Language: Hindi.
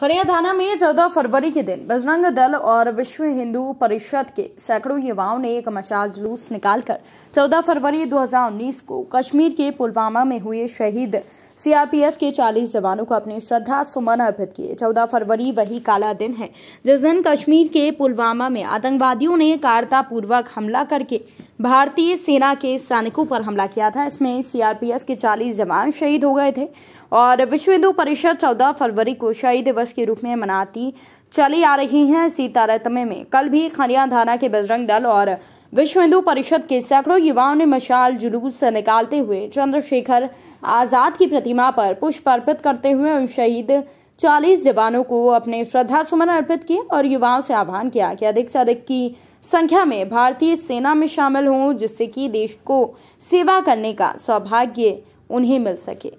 खरिया थाना में चौदह फरवरी के दिन बजरंग दल और विश्व हिंदू परिषद के सैकड़ों युवाओं ने एक मशाल जुलूस निकालकर 14 फरवरी 2019 को कश्मीर के पुलवामा में हुए शहीद सीआरपीएफ के 40 जवानों को अपनी श्रद्धा सुमन अर्पित किए 14 फरवरी वही काला दिन है जिस दिन कश्मीर के पुलवामा में आतंकवादियों ने कारतापूर्वक हमला करके भारतीय सेना के सैनिकों पर हमला किया था इसमें सीआरपीएफ के 40 जवान शहीद हो गए थे और विश्व हिंदू परिषद 14 फरवरी को शहीद दिवस के रूप में मनाती चली आ रही है इसी तारतम्य में कल भी खनिया थाना के बजरंग दल और विश्व हिंदू परिषद के सैकड़ों युवाओं ने मशाल जुलूस निकालते हुए चंद्रशेखर आजाद की प्रतिमा पर पुष्प अर्पित करते हुए उन शहीद चालीस जवानों को अपने श्रद्धा सुमन अर्पित किए और युवाओं से आह्वान किया कि अधिक से अधिक की संख्या में भारतीय सेना में शामिल हों जिससे कि देश को सेवा करने का सौभाग्य उन्हें मिल सके